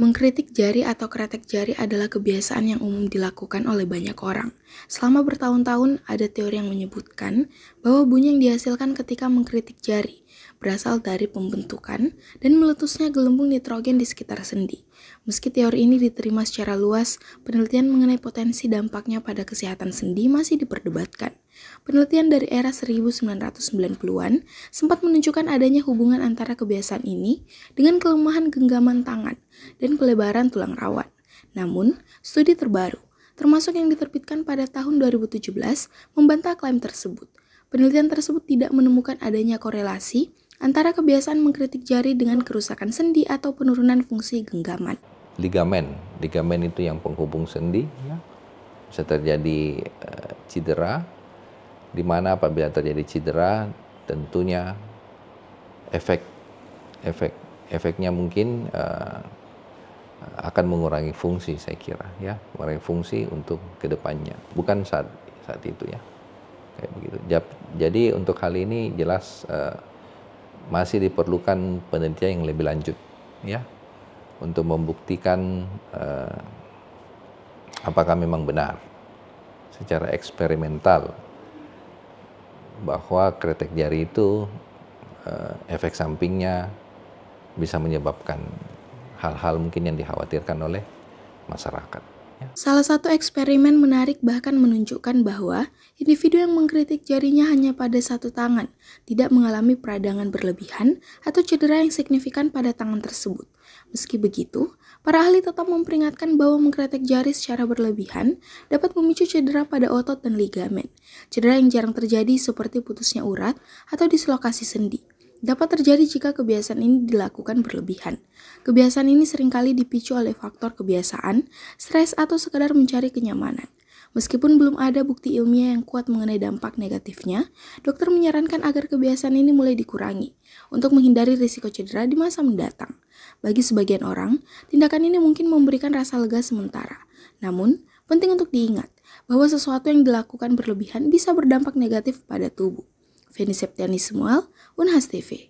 Mengkritik jari atau kretek jari adalah kebiasaan yang umum dilakukan oleh banyak orang. Selama bertahun-tahun, ada teori yang menyebutkan bahwa bunyi yang dihasilkan ketika mengkritik jari berasal dari pembentukan dan meletusnya gelembung nitrogen di sekitar sendi. Meski teori ini diterima secara luas, penelitian mengenai potensi dampaknya pada kesehatan sendi masih diperdebatkan. Penelitian dari era 1990-an sempat menunjukkan adanya hubungan antara kebiasaan ini dengan kelemahan genggaman tangan dan pelebaran tulang rawan. Namun, studi terbaru, termasuk yang diterbitkan pada tahun 2017, membantah klaim tersebut. Penelitian tersebut tidak menemukan adanya korelasi antara kebiasaan mengkritik jari dengan kerusakan sendi atau penurunan fungsi genggaman. Ligamen, ligamen itu yang penghubung sendi, ya. bisa terjadi eh, cedera di mana apabila terjadi cedera tentunya efek efek efeknya mungkin uh, akan mengurangi fungsi saya kira ya mengurangi fungsi untuk kedepannya bukan saat saat itu ya kayak begitu jadi untuk hal ini jelas uh, masih diperlukan penelitian yang lebih lanjut ya untuk membuktikan uh, apakah memang benar secara eksperimental bahwa kretek jari itu uh, efek sampingnya bisa menyebabkan hal-hal mungkin yang dikhawatirkan oleh masyarakat. Ya. Salah satu eksperimen menarik bahkan menunjukkan bahwa individu yang mengkritik jarinya hanya pada satu tangan, tidak mengalami peradangan berlebihan atau cedera yang signifikan pada tangan tersebut. Meski begitu, para ahli tetap memperingatkan bahwa mengkritik jari secara berlebihan dapat memicu cedera pada otot dan ligamen, cedera yang jarang terjadi seperti putusnya urat atau dislokasi sendi dapat terjadi jika kebiasaan ini dilakukan berlebihan. Kebiasaan ini seringkali dipicu oleh faktor kebiasaan, stres, atau sekadar mencari kenyamanan. Meskipun belum ada bukti ilmiah yang kuat mengenai dampak negatifnya, dokter menyarankan agar kebiasaan ini mulai dikurangi untuk menghindari risiko cedera di masa mendatang. Bagi sebagian orang, tindakan ini mungkin memberikan rasa lega sementara. Namun, penting untuk diingat bahwa sesuatu yang dilakukan berlebihan bisa berdampak negatif pada tubuh. Feni Septiani Semual, Unhas TV.